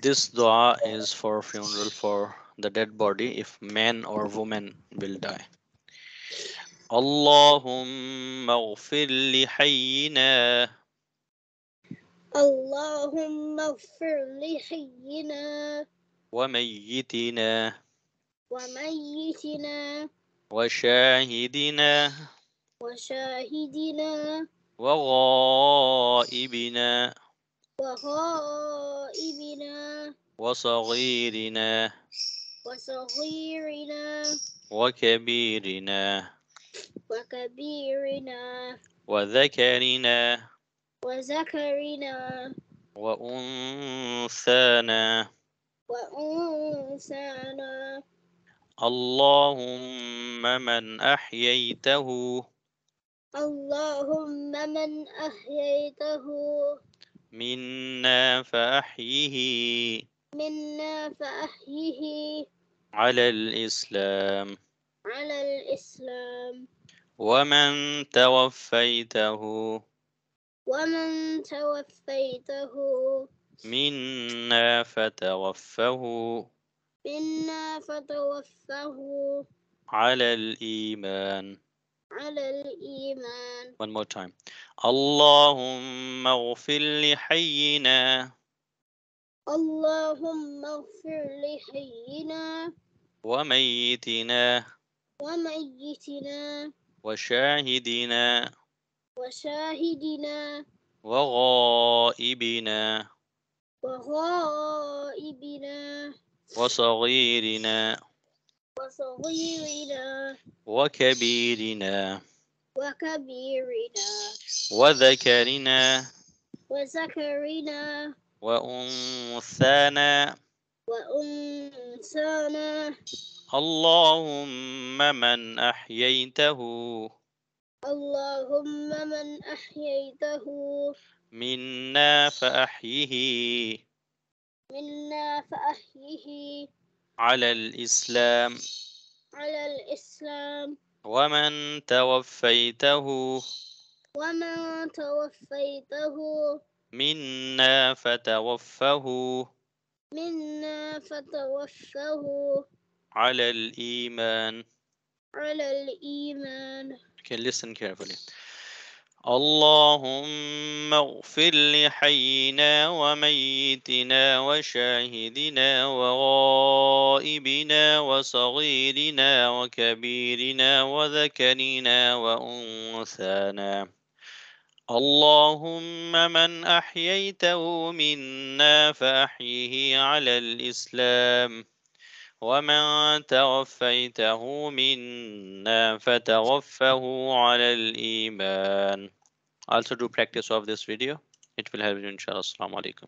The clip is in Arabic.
This dua is for funeral for the dead body if man or woman will die. اللهم اغفر لحينا اللهم اغفر لحينا وميتنا وميتنا وشاهدنا وشاهدنا وغائبنا وغائبنا وصغيرنا وصغيرنا وكبيرنا وكبيرنا وذكرنا وذكرنا وأنثانا وأنثانا اللهم من أحييته اللهم من أحييته منا فأحيه منا فأحيه على الإسلام على الإسلام ومن توفيته ومن توفيته منا فتوفه منا فتوفه على الإيمان على الإيمان One more time اللهم اغفر لحينا اللهم اغفر لحينا وميتنا وميتنا وشاهدنا وشاهدنا وغائبنا وغائبنا وصغيرنا وصغيرنا وكبيرنا وكبيرنا وذكرنا وذكرنا وأنثانا وأنثانا اللهم من أحييته اللهم من أحييته منا فأحيه منا فأحيه على الإسلام على الإسلام ومن توفيته ومن توفيته منا فتوفه منا فتوفه على الإيمان على الإيمان. Okay, listen carefully. اللهم اغفر لحينا وميتنا وشاهدنا وغائبنا وصغيرنا وكبيرنا وذكرنا وانثانا اللهم من احييته منا فاحيه على الاسلام ومن توفيته منا فتوفه على الإيمان. Also do practice of this video. It will help you inshallah. Assalamu alaikum.